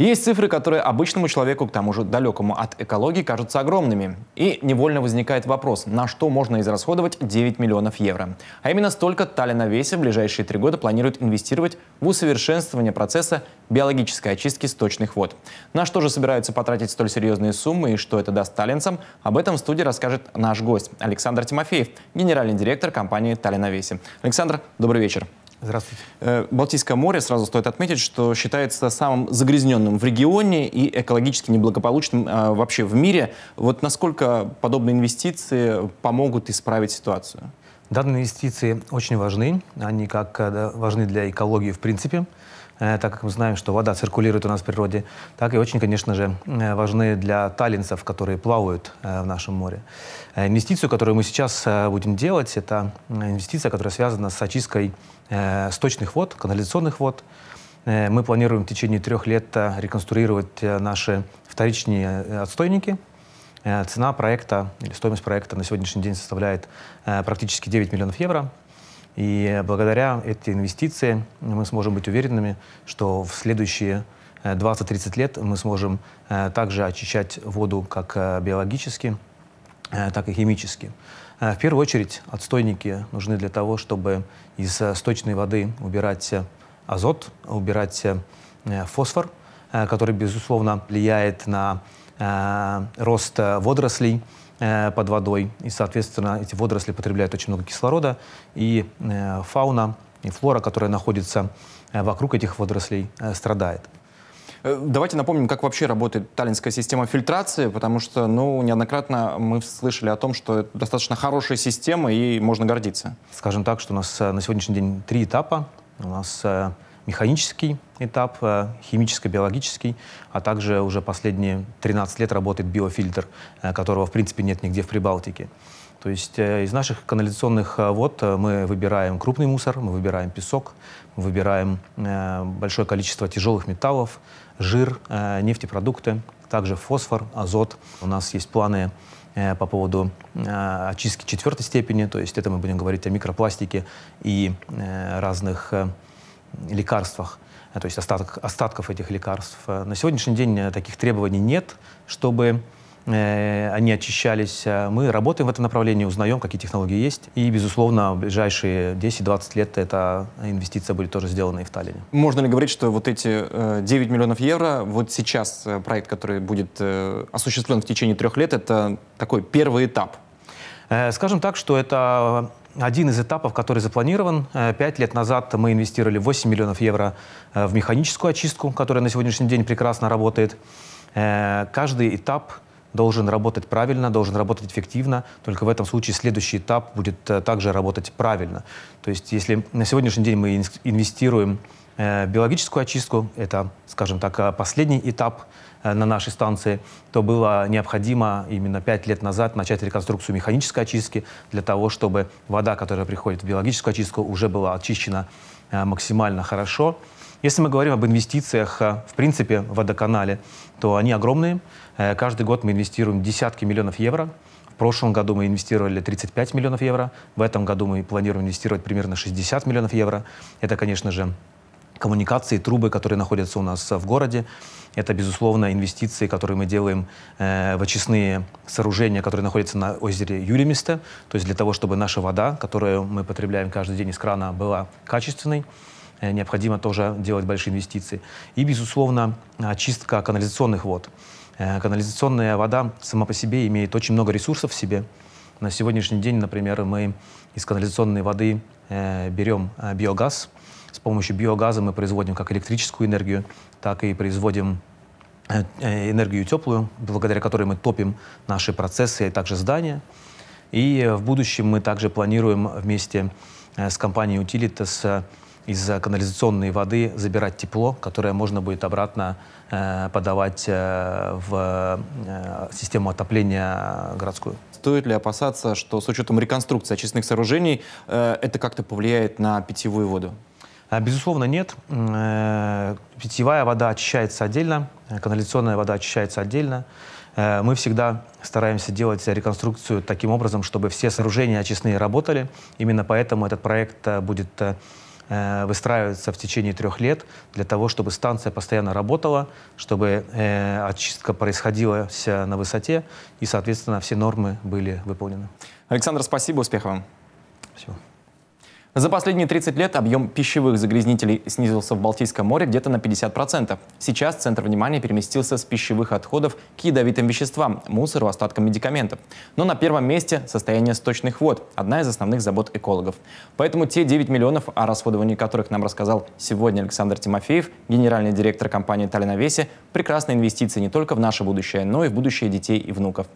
Есть цифры, которые обычному человеку, к тому же далекому от экологии, кажутся огромными. И невольно возникает вопрос, на что можно израсходовать 9 миллионов евро. А именно столько Таллина Весе в ближайшие три года планирует инвестировать в усовершенствование процесса биологической очистки сточных вод. На что же собираются потратить столь серьезные суммы и что это даст таллинцам, об этом в студии расскажет наш гость Александр Тимофеев, генеральный директор компании Таллина Весе. Александр, добрый вечер. Здравствуйте. Э, Балтийское море, сразу стоит отметить, что считается самым загрязненным в регионе и экологически неблагополучным а, вообще в мире. Вот насколько подобные инвестиции помогут исправить ситуацию? Данные инвестиции очень важны. Они как э, важны для экологии в принципе, э, так как мы знаем, что вода циркулирует у нас в природе, так и очень, конечно же, э, важны для таллинцев, которые плавают в нашем море. Инвестицию, которую мы сейчас будем делать, это инвестиция, которая связана с очисткой сточных вод, канализационных вод. Мы планируем в течение трех лет реконструировать наши вторичные отстойники – Э, цена проекта или стоимость проекта на сегодняшний день составляет э, практически 9 миллионов евро. И благодаря этой инвестиции мы сможем быть уверенными, что в следующие 20-30 э, лет мы сможем также очищать воду как биологически, так и химически. В первую очередь отстойники нужны для того, чтобы из сточной воды убирать азот, убирать фосфор, который, безусловно, влияет на Э, рост водорослей э, под водой, и, соответственно, эти водоросли потребляют очень много кислорода, и э, фауна и флора, которая находится вокруг этих водорослей, страдает. Давайте напомним, как вообще работает таллинская система фильтрации, потому что, ну, неоднократно мы слышали о том, что это достаточно хорошая система и можно гордиться. Скажем так, что у нас на сегодняшний день три этапа. У нас механический этап, э, химическо-биологический, а также уже последние 13 лет работает биофильтр, э, которого, в принципе, нет нигде в Прибалтике. То есть э, из наших канализационных вод мы выбираем крупный мусор, мы выбираем песок, мы выбираем большое количество тяжелых металлов, жир, нефтепродукты, также фосфор, азот. У нас есть планы по поводу очистки четвертой степени, то есть это мы будем говорить о микропластике и разных лекарствах, э, то есть остаток, остатков этих лекарств. Э, на сегодняшний день э, таких требований нет, чтобы они очищались. Мы работаем в этом направлении, узнаем, какие технологии есть. И, безусловно, в ближайшие 10-20 лет эта инвестиция будет тоже сделана и в Таллине. Можно ли говорить, что вот эти 9 миллионов евро, вот сейчас проект, который будет осуществлен в течение трех лет, это такой первый этап? Скажем так, что это один из этапов, который запланирован. Э, пять лет назад мы инвестировали 8 миллионов евро э, в механическую очистку, которая на сегодняшний день прекрасно работает. Э, каждый этап должен работать правильно, должен работать эффективно. Только в этом случае следующий этап будет также работать правильно. То есть если на сегодняшний день мы инвестируем в биологическую очистку, это, скажем так, последний этап – Э, на нашей станции, то было необходимо именно пять лет назад начать реконструкцию механической очистки для того, чтобы вода, которая приходит в биологическую очистку, уже была очищена э, максимально хорошо. Если мы говорим об инвестициях, э, в принципе, в водоканале, то они огромные. Каждый год мы инвестируем десятки миллионов евро. В прошлом году мы инвестировали 35 миллионов евро. В этом году мы планируем инвестировать примерно 60 миллионов евро. Это, конечно же, коммуникации, трубы, которые находятся у нас э, в городе. Это, безусловно, инвестиции, которые мы делаем э, в очистные сооружения, которые находятся на озере Юремисте. То есть для того, чтобы наша вода, которую мы потребляем каждый день из крана, была качественной, э, необходимо тоже делать большие инвестиции. И, безусловно, очистка канализационных вод. Э, канализационная вода сама по себе имеет очень много ресурсов в себе. На сегодняшний день, например, мы из канализационной воды берем биогаз – с помощью биогаза мы производим как электрическую энергию, так и производим э, э, энергию теплую, благодаря которой мы топим наши процессы и а также здания. И э, в будущем мы также планируем вместе с компанией Utilitas из канализационной воды забирать тепло, которое можно будет обратно подавать в систему отопления городскую. Стоит ли опасаться, что с учетом реконструкции очистных сооружений это как-то повлияет на питьевую воду? А, безусловно, нет. Э, питьевая вода очищается отдельно, э, канализационная вода очищается отдельно. Э, мы всегда стараемся делать реконструкцию таким образом, чтобы все сооружения очистные работали. Именно поэтому этот проект будет выстраиваться в течение трех лет для того, чтобы станция постоянно работала, чтобы очистка происходила вся на высоте и, соответственно, все нормы были выполнены. Александр, спасибо, успехов вам. Спасибо. За последние 30 лет объем пищевых загрязнителей снизился в Балтийском море где-то на 50%. Сейчас центр внимания переместился с пищевых отходов к ядовитым веществам, мусору, остаткам медикаментов. Но на первом месте состояние сточных вод – одна из основных забот экологов. Поэтому те 9 миллионов, о расходовании которых нам рассказал сегодня Александр Тимофеев, генеральный директор компании «Талиновесе», прекрасная инвестиция не только в наше будущее, но и в будущее детей и внуков.